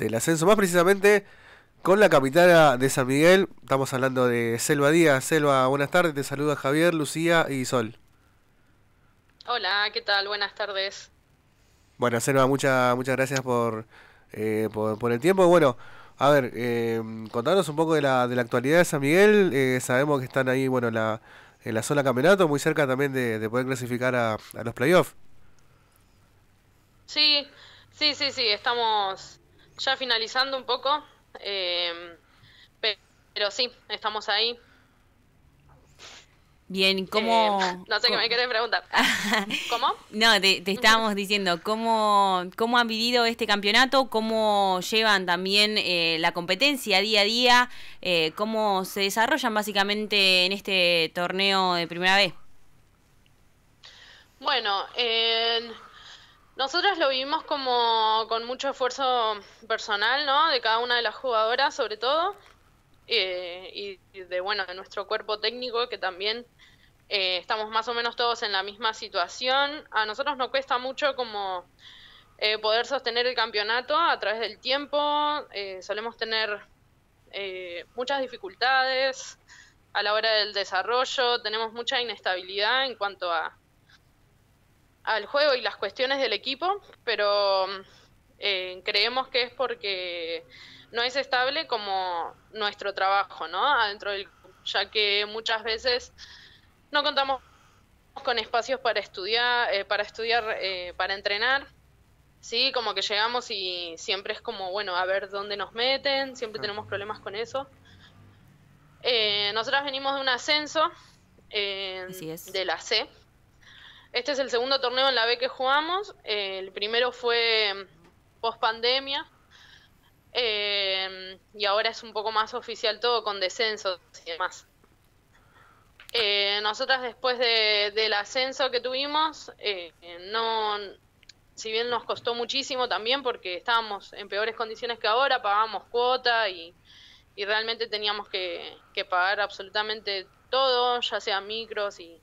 del ascenso. Más precisamente con la capitana de San Miguel. Estamos hablando de Selva Díaz. Selva, buenas tardes. Te saluda Javier, Lucía y Sol. Hola, ¿qué tal? Buenas tardes. Bueno, Selva, muchas muchas gracias eh, por, por, el tiempo. Bueno, a ver, eh, contanos un poco de la, de la actualidad de San Miguel. Eh, sabemos que están ahí, bueno, la, en la zona campeonato, muy cerca también de, poder clasificar a, a los playoffs. Sí, sí, sí, sí, estamos ya finalizando un poco, eh, pero, sí, estamos ahí. Bien, eh, ¿cómo...? no sé qué me querés preguntar. ¿Cómo? no, te, estábamos diciendo, ¿cómo, han vivido este campeonato? ¿Cómo llevan también eh, la competencia día a día? ¿Cómo se desarrollan básicamente en este torneo de primera vez? Bueno, nosotros lo vivimos como con mucho esfuerzo personal, ¿no? De cada una de las jugadoras, sobre todo, eh, y de, bueno, de nuestro cuerpo técnico, que también eh, estamos más o menos todos en la misma situación. A nosotros nos cuesta mucho como eh, poder sostener el campeonato a través del tiempo, solemos tener muchas dificultades a la hora del desarrollo, tenemos mucha inestabilidad en cuanto a al juego y las cuestiones del equipo, pero eh, creemos que es porque no es estable como nuestro trabajo, ¿no? Adentro del ya que muchas veces no contamos con espacios para estudiar, eh, para estudiar, eh, para entrenar. Sí, como que llegamos y siempre es como, bueno, a ver dónde nos meten, siempre tenemos problemas con eso. nosotras venimos de un ascenso de la C, este es el segundo torneo en la B que jugamos. el primero fue em, post pandemia. Em, y ahora es un poco más oficial todo con descensos y demás. Eh, nosotras después del ascenso que tuvimos, eh, no, si bien nos costó muchísimo también porque estábamos en peores condiciones que ahora, pagábamos cuota y, realmente teníamos que pagar absolutamente todo, ya sea micros y,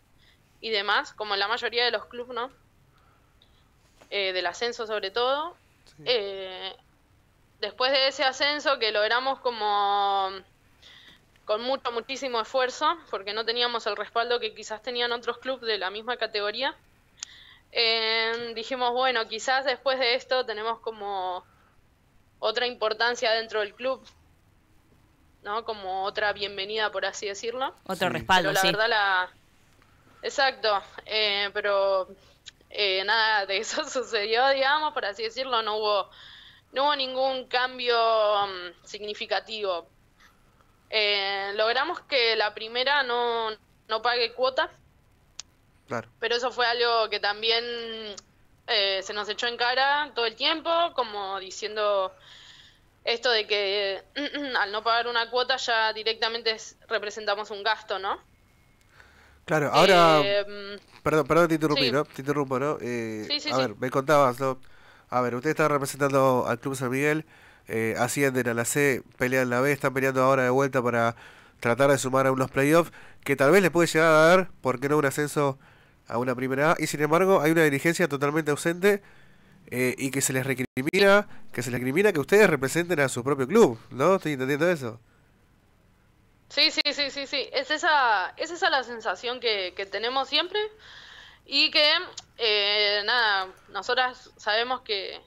y demás, como la mayoría de los clubes, ¿no? Eh, del ascenso sobre todo. Eh, después de ese ascenso que logramos como con mucho, muchísimo esfuerzo, porque no teníamos el respaldo que quizás tenían otros clubes de la misma categoría. Em, dijimos, bueno, quizás después de esto tenemos como otra importancia dentro del club, ¿no? Como otra bienvenida, por así decirlo. Otro respaldo, Pero la verdad la, Exacto, eh, pero eh, nada de eso sucedió, digamos, por así decirlo, no hubo, no hubo ningún cambio mm, significativo. Eh, logramos que la primera no, pague cuota, claro. pero eso fue algo que también se nos echó en cara todo el tiempo, como diciendo esto de que al no pagar una cuota ya directamente representamos un gasto, ¿no? Claro, ahora... Em, perdón, perdón, te interrumpí, ¿no? Te interrumpo, ¿no? Eh, a ver, me contabas, ¿no? A ver, usted está representando al Club San Miguel, eh, ascienden a la C, pelean la B, están peleando ahora de vuelta para tratar de sumar a unos playoffs que tal vez les puede llegar a dar, ¿por qué no un ascenso a una primera A? Y sin embargo, hay una dirigencia totalmente ausente eh, y que se les recrimina, que se les recrimina que ustedes representen a su propio club, ¿no? Estoy entendiendo eso. Sí, sí, sí, sí, sí. Es esa, es esa la sensación que, tenemos siempre y que, eh, nada, nosotras sabemos que,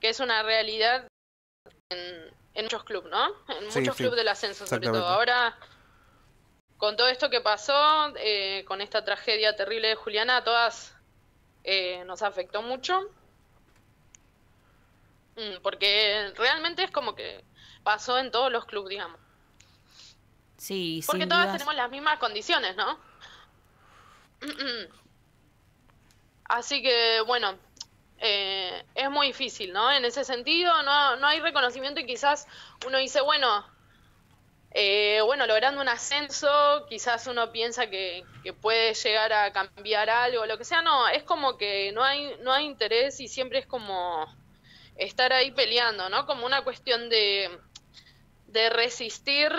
que, es una realidad en, muchos clubes, ¿no? En muchos clubes del ascenso, sobre todo. Ahora, con todo esto que pasó, eh, con esta tragedia terrible de Juliana, a todas eh, nos afectó mucho. Mm, porque realmente es como que pasó en todos los clubes, digamos. Sí, Porque todas tenemos las mismas condiciones, ¿no? Así que, bueno, eh, es muy difícil, ¿no? En ese sentido, no, no hay reconocimiento y quizás uno dice, bueno, eh, bueno, logrando un ascenso, quizás uno piensa que, puede llegar a cambiar algo, lo que sea, no, es como que no hay, no hay interés y siempre es como estar ahí peleando, ¿no? Como una cuestión de de resistir,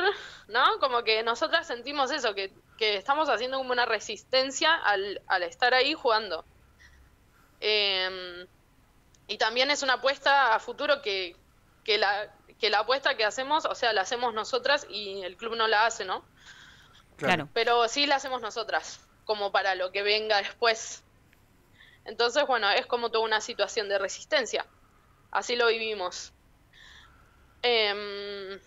¿no? Como que nosotras sentimos eso, que, estamos haciendo como una resistencia al, estar ahí jugando. Em, y también es una apuesta a futuro que, la, la apuesta que hacemos, o sea, la hacemos nosotras y el club no la hace, ¿no? Claro. Pero sí la hacemos nosotras, como para lo que venga después. Entonces, bueno, es como toda una situación de resistencia. Así lo vivimos. Em,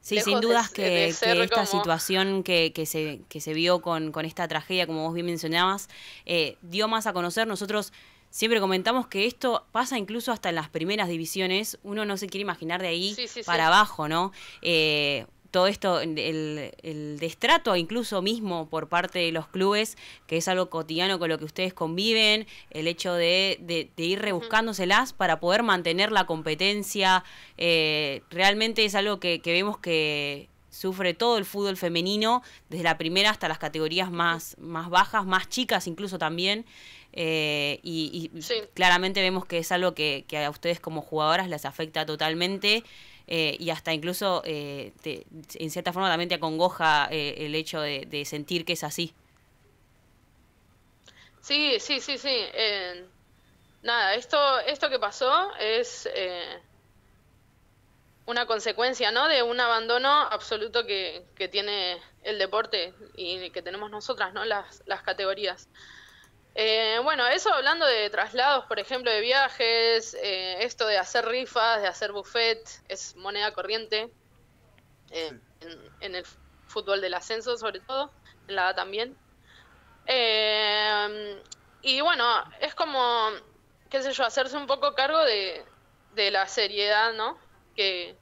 Sí, sin dudas que, esta situación que, que, se, que se vio con, esta tragedia, como vos bien mencionabas, eh, dio más a conocer. Nosotros siempre comentamos que esto pasa incluso hasta en las primeras divisiones. Uno no se quiere imaginar de ahí para abajo, ¿no? Eh, todo esto, el, el destrato incluso mismo por parte de los clubes, que es algo cotidiano con lo que ustedes conviven, el hecho de, de, de ir rebuscándoselas para poder mantener la competencia, eh, realmente es algo que, vemos que sufre todo el fútbol femenino, desde la primera hasta las categorías más, más bajas, más chicas incluso también. Eh, y, claramente vemos que es algo que a ustedes como jugadoras les afecta totalmente. Eh, y hasta incluso eh, en cierta forma también te acongoja eh, el hecho de, sentir que es así. Sí, sí, sí, sí. nada, esto, esto que pasó es una consecuencia, ¿no? De un abandono absoluto que, que tiene el deporte y que tenemos nosotras, ¿no? Las, las categorías. Eh, bueno, eso hablando de traslados, por ejemplo, de viajes, eh, esto de hacer rifas, de hacer buffet, es moneda corriente eh, en, el fútbol del ascenso sobre todo, en la edad también. y bueno, es como, qué sé yo, hacerse un poco cargo de, la seriedad, ¿no? Que,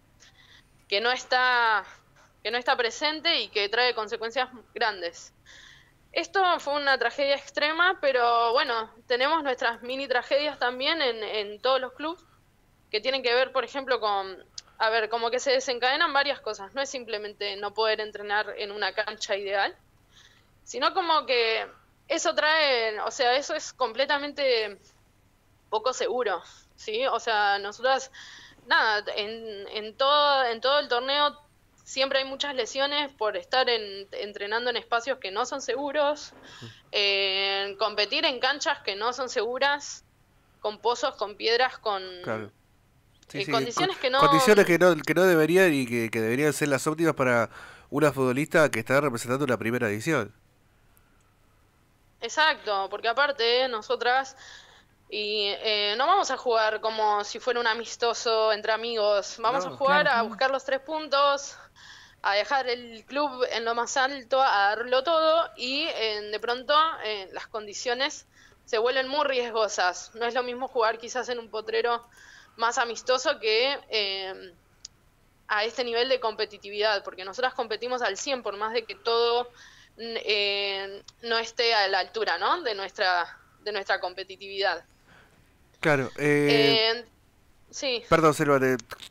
que, no está, que no está presente y que trae consecuencias grandes esto fue una tragedia extrema, pero bueno, tenemos nuestras mini tragedias también en, todos los clubes, que tienen que ver, por ejemplo, con, a ver, como que se desencadenan varias cosas, no es simplemente no poder entrenar en una cancha ideal, sino como que eso trae, o sea, eso es completamente poco seguro, ¿sí? O sea, nosotras, nada, en, en, todo, en todo el torneo siempre hay muchas lesiones por estar entrenando en espacios que no son seguros, competir en canchas que no son seguras, con pozos, con piedras, con... Eh, condiciones que no... Condiciones que no, que no deberían y que, deberían ser las óptimas para una futbolista que está representando la primera edición. Exacto, porque aparte eh, nosotras y eh, no vamos a jugar como si fuera un amistoso entre amigos, vamos a jugar a buscar los tres puntos, a dejar el club en lo más alto, a darlo todo y eh, de pronto eh, las condiciones se vuelven muy riesgosas. No es lo mismo jugar quizás en un potrero más amistoso que eh, a este nivel de competitividad, porque nosotras competimos al 100 por más de que todo no esté a la altura ¿no? de, nuestra, de nuestra competitividad. Claro. Perdón, Selva,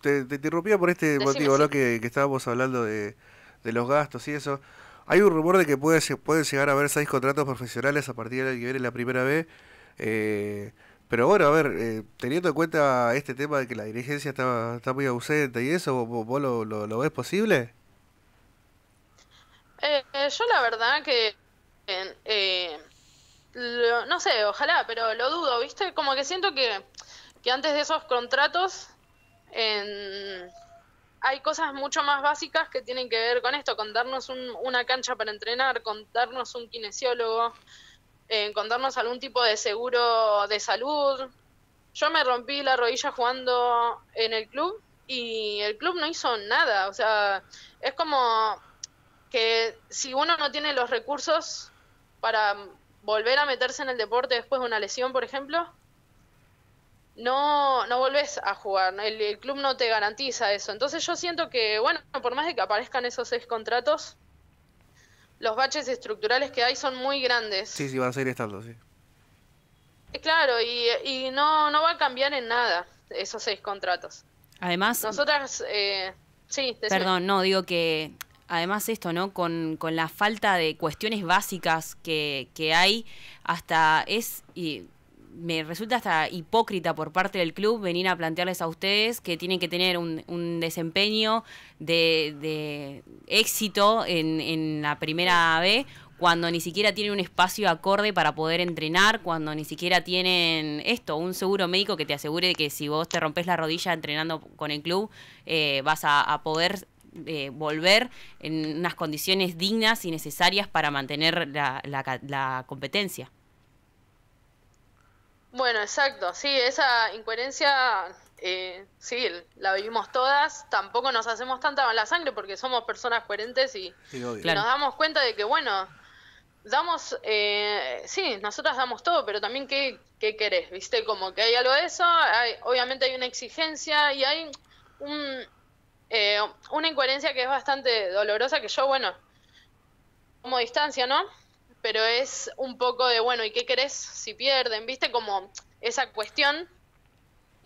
te, interrumpía por este motivo, Que, estábamos hablando de, los gastos y eso. Hay un rumor de que puede, pueden llegar a haber seis contratos profesionales a partir de que viene la primera vez. Eh, pero bueno, a ver, eh, teniendo en cuenta este tema de que la dirigencia está, muy ausente y eso, ¿vos, lo, lo, ves posible? Eh, yo la verdad que... no sé, ojalá, pero lo dudo, ¿viste? Como que siento que que antes de esos contratos hay cosas mucho más básicas que tienen que ver con esto, contarnos una cancha para entrenar, contarnos un kinesiólogo, eh, contarnos algún tipo de seguro de salud. Yo me rompí la rodilla jugando en el club y el club no hizo nada, o sea, es como que si uno no tiene los recursos para volver a meterse en el deporte después de una lesión, por ejemplo, no, no volvés a jugar, el, club no te garantiza eso. Entonces yo siento que, bueno, por más de que aparezcan esos seis contratos, los baches estructurales que hay son muy grandes. Sí, sí, van a seguir estando, sí. Eh, claro, y, no, no va a cambiar en nada esos seis contratos. Además... Nosotras... Eh, sí, Perdón, no, digo que además esto, ¿no? Con, con, la falta de cuestiones básicas que, que hay, hasta es, me resulta hasta hipócrita por parte del club venir a plantearles a ustedes que tienen que tener un, desempeño de, éxito en, la primera B cuando ni siquiera tienen un espacio acorde para poder entrenar, cuando ni siquiera tienen esto, un seguro médico que te asegure que si vos te rompes la rodilla entrenando con el club, eh, vas a, poder eh, volver en unas condiciones dignas y necesarias para mantener la competencia. Bueno, exacto, sí, esa incoherencia, eh, sí, la vivimos todas, tampoco nos hacemos tanta mala sangre porque somos personas coherentes y, nos damos cuenta de que, bueno, damos, eh, sí, nosotras damos todo, pero también qué, qué querés, ¿viste? Como que hay algo de eso, obviamente hay una exigencia y hay eh, una incoherencia que es bastante dolorosa que yo, bueno, como distancia, ¿no? pero es un poco de, bueno, ¿y qué querés si pierden? ¿Viste? Como esa cuestión.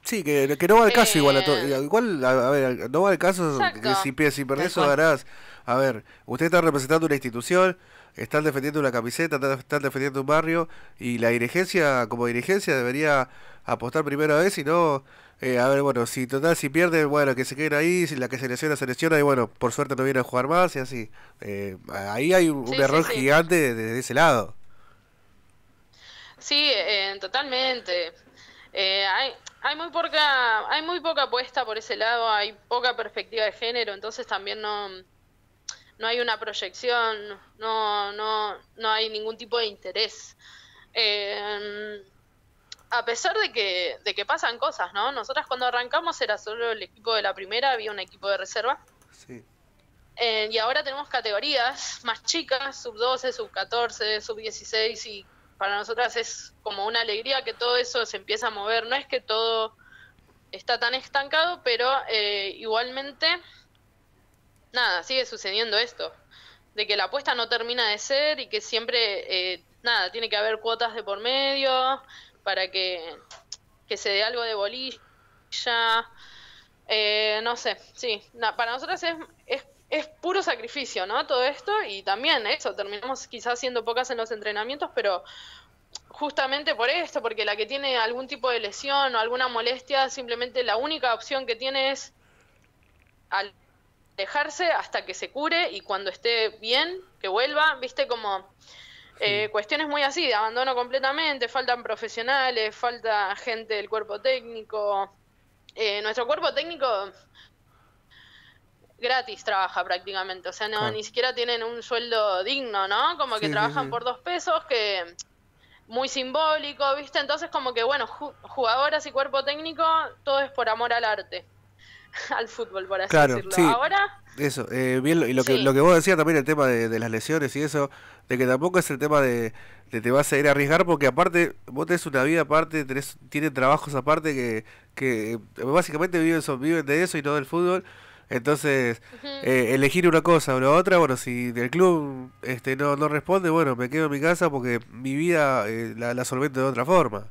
Sí, que, no va al caso igual a todo. Eh, igual, a, ver, no va al caso que si, si perdés o ganás. A ver, usted está representando una institución están defendiendo una camiseta, están defendiendo un barrio y la dirigencia como dirigencia debería apostar primero a ver y no, eh, a ver, bueno, si total, si pierde, bueno, que se queden ahí, si la que se lesiona, se lesiona y bueno, por suerte no viene a jugar más y así. Eh, ahí hay un, error gigante desde de ese lado. Sí, eh, totalmente. hay, hay muy poca hay muy poca apuesta por ese lado, hay poca perspectiva de género, entonces también no no hay una proyección, no, no, no hay ningún tipo de interés. Eh, a pesar de que, de que pasan cosas, ¿no? Nosotras cuando arrancamos era solo el equipo de la primera, había un equipo de reserva. Sí. Eh, y ahora tenemos categorías más chicas, sub 12, sub 14, sub 16 y para nosotras es como una alegría que todo eso se empieza a mover. No es que todo está tan estancado, pero eh, igualmente nada, sigue sucediendo esto, de que la apuesta no termina de ser y que siempre, eh, nada, tiene que haber cuotas de por medio para que, se dé algo de bolilla. Eh, no sé, sí, para nosotros es, es, es, puro sacrificio, ¿no? Todo esto y también eso, terminamos quizás siendo pocas en los entrenamientos, pero justamente por esto, porque la que tiene algún tipo de lesión o alguna molestia, simplemente la única opción que tiene es al dejarse hasta que se cure y cuando esté bien, que vuelva, viste como eh, cuestiones muy así, de abandono completamente, faltan profesionales, falta gente del cuerpo técnico. Eh, nuestro cuerpo técnico gratis trabaja prácticamente, o sea, no, ni siquiera tienen un sueldo digno, ¿no? Como que trabajan por dos pesos, que muy simbólico, ¿viste? Entonces como que, bueno, jugadoras y cuerpo técnico, todo es por amor al arte. al fútbol, por así claro, decirlo. Ahora. Eso, eh, bien, y lo que, lo que vos decías también, el tema de, las lesiones y eso, de que tampoco es el tema de, te vas a ir a arriesgar, porque aparte, vos tenés una vida aparte, tenés, tienen trabajos aparte que, eh, básicamente viven, son, de eso y no del fútbol. Entonces, eh, elegir una cosa o la otra, bueno, si el club este no, no responde, bueno, me quedo en mi casa porque mi vida la, la solvento de otra forma.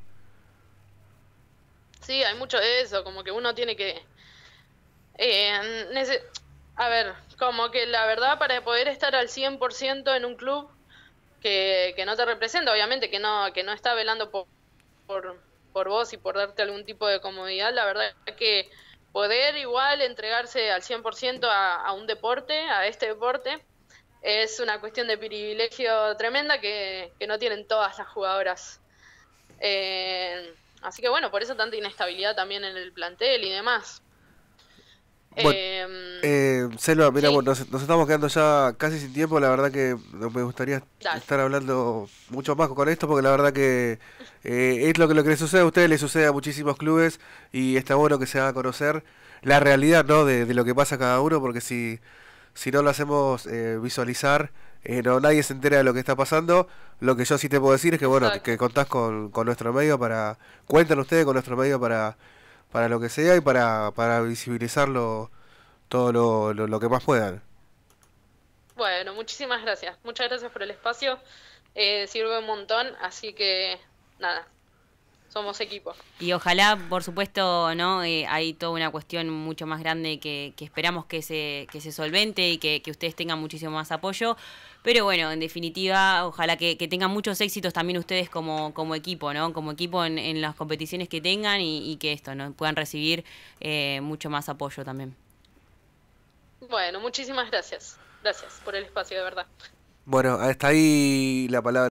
Sí, hay mucho de eso, como que uno tiene que eh, a ver, como que la verdad para poder estar al 100% en un club que, no te representa, obviamente que no, que no está velando por, por, vos y por darte algún tipo de comodidad, la verdad que poder igual entregarse al 100% a, a un deporte, a este deporte, es una cuestión de privilegio tremenda que, que no tienen todas las jugadoras. Eh, así que bueno, por eso tanta inestabilidad también en el plantel y demás. Bueno, em, eh, Selva, mira, nos, estamos quedando ya casi sin tiempo. La verdad que me gustaría estar hablando mucho más con esto, porque la verdad que eh, es lo que, lo que le sucede a ustedes, le sucede a muchísimos clubes y está bueno que se haga conocer la realidad ¿no? de, lo que pasa cada uno, porque si, si no lo hacemos eh, visualizar, eh, no, nadie se entera de lo que está pasando. Lo que yo sí te puedo decir es que, bueno, que, contás con, con nuestro medio para. Cuentan ustedes con nuestro medio para para lo que sea y para, para visibilizarlo todo lo, que más puedan. Bueno, muchísimas gracias. Muchas gracias por el espacio. Eh, sirve un montón, así que nada, somos equipo. Y ojalá, por supuesto, ¿no? Eh, hay toda una cuestión mucho más grande que, esperamos que se, que se solvente y que, que, ustedes tengan muchísimo más apoyo. Pero bueno, en definitiva, ojalá que, tengan muchos éxitos también ustedes como, como equipo, ¿no? Como equipo en, en las competiciones que tengan y, que esto, ¿no? Puedan recibir eh, mucho más apoyo también. Bueno, muchísimas gracias. Gracias por el espacio, de verdad. Bueno, hasta ahí la palabra.